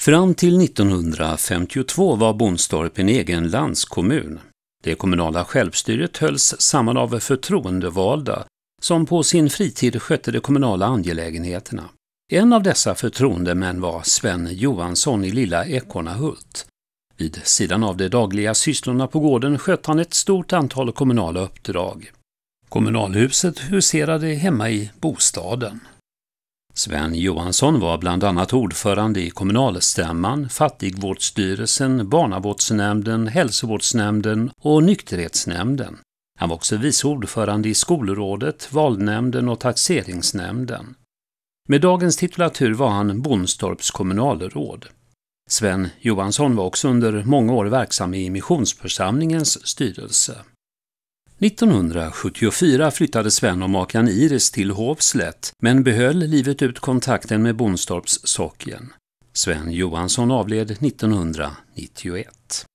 Fram till 1952 var Bonstorp en egen landskommun. Det kommunala självstyret hölls samman av förtroendevalda som på sin fritid skötte de kommunala angelägenheterna. En av dessa förtroendemän var Sven Johansson i lilla Ekornahult. Vid sidan av de dagliga sysslorna på gården skötte han ett stort antal kommunala uppdrag. Kommunalhuset huserade hemma i bostaden. Sven Johansson var bland annat ordförande i kommunalstämman, fattigvårdsstyrelsen, barnavårdsnämnden, hälsovårdsnämnden och nykterhetsnämnden. Han var också vice ordförande i skolrådet, valnämnden och taxeringsnämnden. Med dagens titulatur var han Bonstorps kommunalråd. Sven Johansson var också under många år verksam i Missionsförsamlingens styrelse. 1974 flyttade Sven och makan Iris till Hovslätt men behöll livet ut kontakten med Bonstorps socken. Sven Johansson avled 1991.